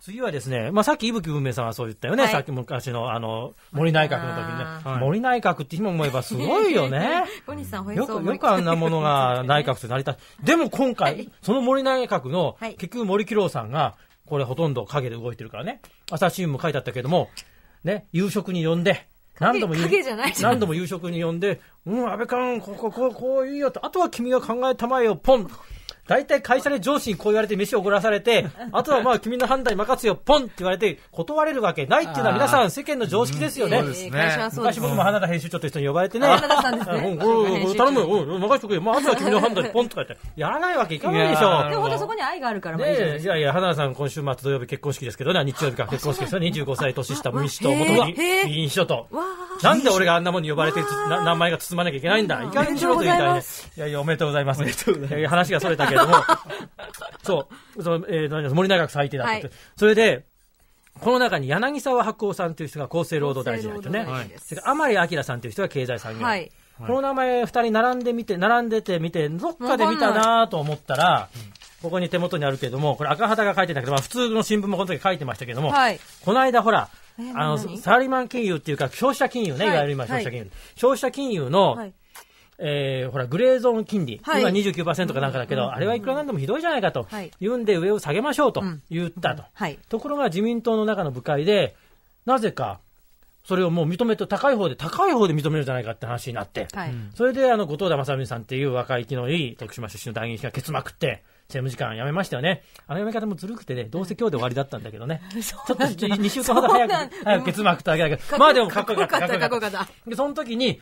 次はですね、まあ、さっき伊吹文明さんはそう言ったよね、はい、さっき昔のあの森内閣の時にね、はい、森内閣って今思えばすごいよね。よくよくあんなものが内閣となりたい。でも今回、その森内閣の、結局森喜朗さんが、これほとんど影で動いてるからね、朝日新聞も書いてあったけども、ね、夕食に呼んで、何度も何度も夕食に呼んで、うん、安倍君、ここ、こう、こういいよと、あとは君が考えたまえよ、ポン大体会社で上司にこう言われて飯をおごらされて、あとはまあ君の判断に任すよ、ポンって言われて断れるわけないっていうのは皆さん世間の常識ですよね。昔僕も花田編集長って人に呼ばれてね、花田さ頼むよ、おい、任しとくよ、まあ、あとは君の判断にポンとか言って、やらないわけいかないでしょ。でも本当そこに愛があるから、ねいやいや、花田さん今週末土曜日結婚式ですけどね、日曜日から結婚式ですよ、25歳年下、無意識と元に、議員秘書と。なんで俺があんなもんに呼ばれて名前が包まなきゃいけないんだいかにしろと言いたいね。いやいや、おめでとうございます。話がそれたけれども、そう、そのえー、森永最低だった、はい、それで、この中に柳沢白鸚さんという人が厚生労働大臣だたね、はい、甘井明さんという人が経済産業。はいこの名前二人並んでみて、並んでてみて、どっかで見たなと思ったら、ここに手元にあるけれども、これ赤旗が書いてたけど、まあ、普通の新聞もこの時書いてましたけども、はい、この間ほら、あのサラリーマン金融っていうか、消費者金融ね、はい、いわゆる今、消費者金融、はい、消費者金融の、はい、えー、ほら、グレーゾーン金利、はい、今29%かなんかだけど、うんうんうん、あれはいくらなんでもひどいじゃないかと、はい、言うんで、上を下げましょうと言ったと、うんうん、ところが自民党の中の部会で、なぜか、それをもう認めて、高い方で、高い方で認めるじゃないかって話になって、それであの後藤田正美さんっていう若い、気のいい徳島出身の代議士が結まくって、務務時間やめましたよね。あのやめ方もずるくてね、どうせ今日で終わりだったんだけどね。ちょっと2週間ほど早く、早く結幕とわげだけど、まあでもかっこよかった。かっこよかった。で、その時に、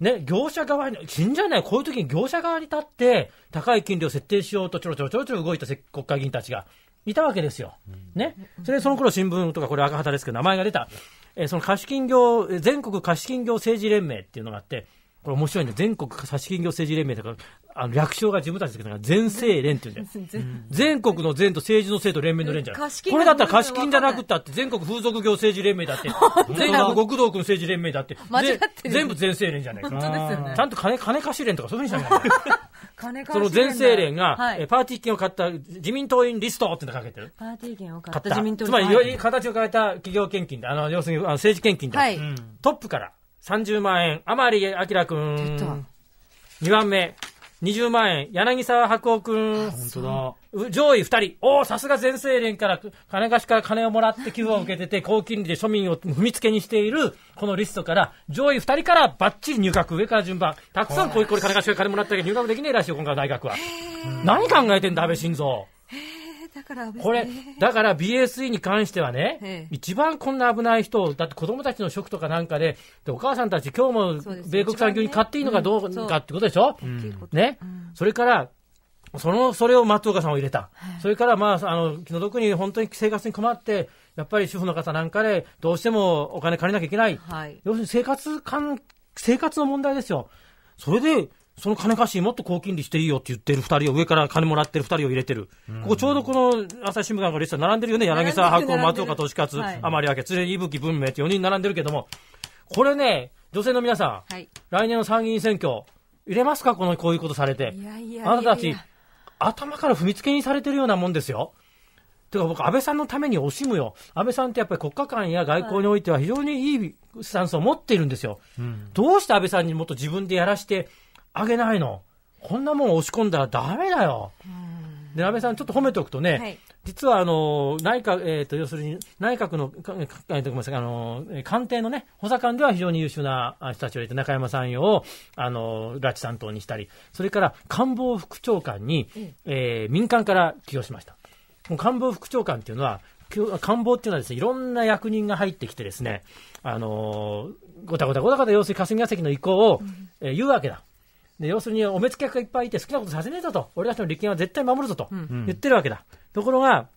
ね、業者側に、死んじゃない、こういう時に業者側に立って、高い金利を設定しようとちょろちょろちょろちょろ動いた国会議員たちがいたわけですよ。ね。それでその頃新聞とか、これ赤旗ですけど、名前が出た。えー、その貸金業、全国貸金業政治連盟っていうのがあって、これ面白いんだ全国貸金業政治連盟だから、あの略称が自分たちですけたから、全政連っていうんだよ。全国の全と政治の政と連盟の連じゃん。これだったら貸金じゃなくったって、全国風俗業政治連盟だって、全国極道君政治連盟だって、全部全政連じゃないか。本当ですよね。ちゃんと金、金貸し連とかそういうふうにしたんじゃない その全政連が、はい、パーティー券を買った自民党員リストってのかけてる。パーティー券を買った自民党員つまり、形を変えた企業献金で、あの、要するに、あの政治献金で、トップから。30万円、まり明君。2番目、20万円、柳沢白夫君。本当だ。上位2人。おお、さすが全盛連から、金貸しから金をもらって寄付を受けてて、高金利で庶民を踏みつけにしている、このリストから、上位2人からばっちり入学、上から順番。たくさんこいこれ金貸しから金もらったけど入学できねえらしいよ、今回の大学は。何考えてんだ、安倍晋三。からこれ、だから BSE に関してはね、ええ、一番こんな危ない人、だって子供たちの食とかなんかで、でお母さんたち、今日も米国産業に買っていいのかどうかってことでしょ、うね、それから、その、それを松岡さんを入れた。はい、それから、まあ、あの、気の毒に本当に生活に困って、やっぱり主婦の方なんかで、どうしてもお金借りなきゃいけない。はい、要するに生活感、生活の問題ですよ。それで、その金貸しもっと高金利していいよって言ってる二人を、上から金もらってる二人を入れてる。ここちょうどこの朝日新聞がのリスト並んでるよね。柳沢白鵬、松岡利勝、は天利明、連れ伊吹文明って4人並んでるけども、これね、女性の皆さん、来年の参議院選挙、入れますかこの、こういうことされて。いやいやあなたたち、頭から踏みつけにされてるようなもんですよ。てか僕、安倍さんのために惜しむよ。安倍さんってやっぱり国家間や外交においては非常にいいスタンスを持っているんですよ。どうして安倍さんにもっと自分でやらして、あげないの。こんなもん押し込んだらダメだよ。で、安倍さん、ちょっと褒めておくとね、はい、実はあの内閣、えーと、要するに内閣の、えごめんなさいあの官邸の、ね、補佐官では非常に優秀な人たちがいて、中山さんをあの拉致担当にしたり、それから官房副長官に、うん、えー、民間から起用しました。官房副長官っていうのは、官房っていうのはですね、いろんな役人が入ってきてですね、あのごたごたごたごた要するに霞が関の意向を、うん、えー、言うわけだ。で要するにお目付けがいっぱいいて好きなことさせねえぞと、俺たちの利権は絶対守るぞと言ってるわけだ。ところが、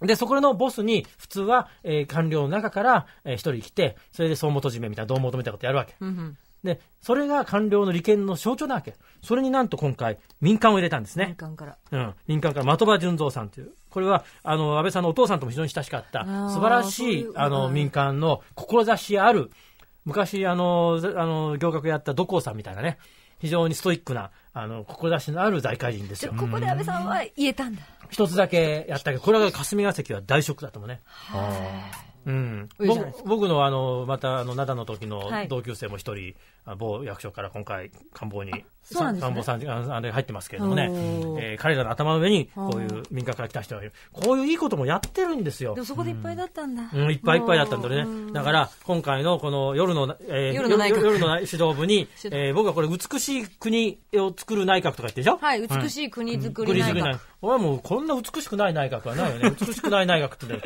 で、そこのボスに、普通は、えー、官僚の中から、えー、一人来て、それで総元締めみたいな、どう求めたことやるわけ。うんうん、で、それが官僚の利権の象徴なわけ。それになんと今回、民間を入れたんですね。民間から。うん。民間から、的場順三さんという。これは、あの、安倍さんのお父さんとも非常に親しかった、素晴らしい、あの、民間の志ある、昔、あの、あの行革やった土光さんみたいなね、非常にストイックな、あの、志のある財界人ですよ。ここで安倍さんは言えたんだ。一つだけやったけど、これは霞が関は大ショックだと思うね。はい。うん、僕のあのまたあの灘の時の同級生も一人、はい、某役所から今回官房に、官房さんあれ入ってますけれどもね、えー、彼らの頭の上にこういう民間から来た人がいるこういういいこともやってるんですよでもそこでいっぱいだったんだ、うん、いっぱいいっぱいだったんだねだから今回のこの夜の、えー、夜の夜の指導部に、えー、僕はこれ美しい国を作る内閣とか言ってでしょはい美しい国づくり内閣、俺はもうこんな美しくない内閣はないよね。美しくない内閣ってね。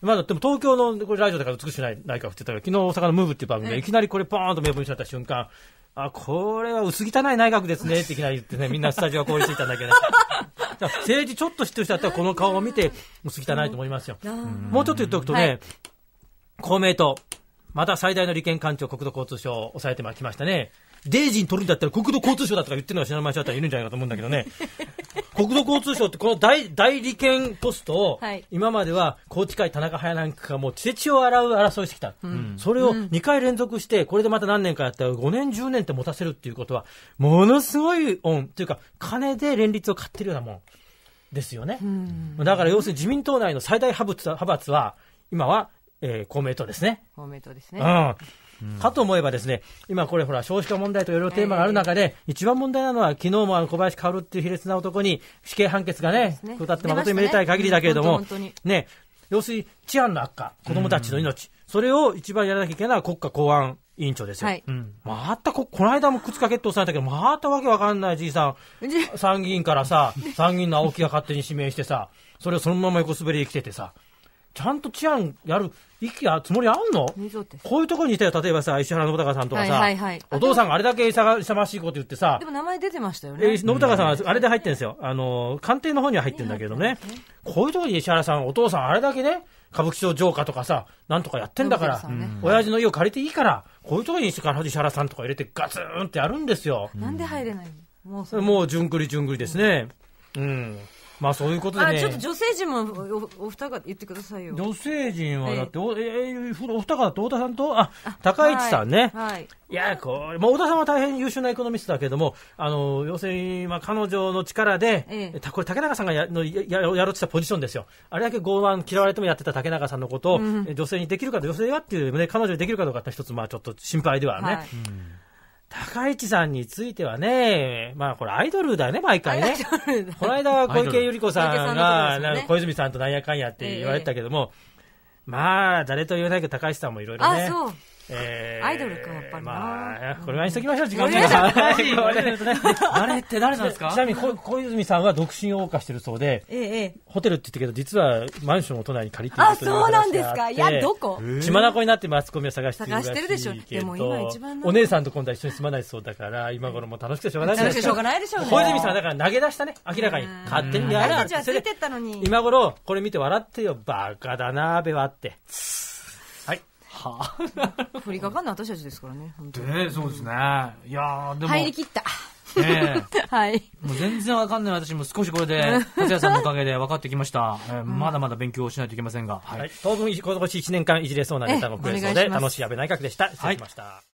まだ、でも東京のこれラジオだから美しくない内閣って言ったら、昨日大阪のムーブっていう番組でいきなりこれポーンと名分にゃった瞬間、あ、これは薄汚い内閣ですねっていきなり言ってね、みんなスタジオが凍りついたんだけど、ね。政治ちょっと知ってる人だったらこの顔を見て薄汚いと思いますよ。もうちょっと言っておくとね、はい、公明党、また最大の利権官庁国土交通省を抑えてきましたね。デイジン取るんだったら国土交通省だとか言ってるのが知らない人だったらいるんじゃないかと思うんだけどね。国土交通省ってこの大理利権ポストを、今までは宏池会田中隼なんかがもう血血を洗う争いしてきた、うん、それを2回連続してこれでまた何年かやったら5年10年って持たせるっていうことはものすごい恩というか金で連立を買ってるようなもんですよね、うん、だから要するに自民党内の最大派閥派閥は今は、え公明党ですね公明党ですね、うんかと思えば、ですね今、これ、ほら、少子化問題といろいろテーマがある中で、一番問題なのは、昨日もあの小林薫っていう卑劣な男に死刑判決がね、ね下って、誠にめでたい限りだけれども、ね要するに治安の悪化、子どもたちの命、それを一番やらなきゃいけないのは国家公安委員長ですよ。うん、またこ、この間も靴かけっされたけど、またわけわかんないじいさん、参議院からさ、参議院の青木が勝手に指名してさ、それをそのまま横滑り生きててさ、ちゃんと治安やる、息やつもりあんの、こういうところにいたよ、例えばさ、石原信孝さんとかさ、はいはいはい、お父さんがあれだけ勇ましいこと言ってさ、でも名前出てましたよね。信孝さんはあれで入ってるんですよ、あの官邸の方には入ってるんだけどね、こういうところに石原さん、お父さん、あれだけね、歌舞伎町城下とかさ、なんとかやってんだから、ね、親父の家を借りていいから、こういうところに石原さんとか入れて、ガツンってやるんですよ。なんで入れないもうもうじゅんぐりじゅんぐりですね。うん、うんまあそういうことで、ね、ちょっと女性陣もおお二方言ってくださいよ。女性陣はだって、お、えー、お二方と太田さんと、あ、高市さんね。はい。い、や、これ、まあ、太田さんは大変優秀なエコノミストだけども、あの、要するに、まあ、彼女の力で、ええ、これ、竹中さんがやのやややろうとしたポジションですよ。あれだけ傲慢、嫌われてもやってた竹中さんのことを、うん、女性にできるか、女性がっていう、ね、彼女にできるかどうかって一つ、まあ、ちょっと心配ではね。はいうん高市さんについてはね、まあこれアイドルだよね、毎回ね。この間小池百合子さんが、小泉さんとなんやかんやって言われてたけども、まあ誰と言わないけど高市さんもいろいろね、えー、アイドルか、やっぱりな。まあ、これはにしときましょう、時間中が。これ、誰って誰なんですかちなみに、小泉さんは独身を謳歌してるそうで、ええ、ホテルって言ったけど、実はマンションを都内に借りてるあ、そうなんですか。いや、どこ血まなこになってマスコミを探してる探してるでしょ。でも今一番お姉さんと今度は一緒に住まないそうだから、今頃も楽しくてしょうがない楽しくしょうがないでしょう小泉さんだから投げ出したね、明らかに。勝手にやら私たちついてたのに。今頃、これ見て笑ってよ、バカだな、べはって。はあ、振りかかんの私たちですからね。で、そうですね。いやでも。入りきった。ね はい。もう全然わかんない私も少しこれで、松也さんのおかげで分かってきました。えー、まだまだ勉強しないといけませんが。はい。当分、今年1年間いじれそうなネタも増えそうで、楽しい安倍内閣でした。失礼しました。はい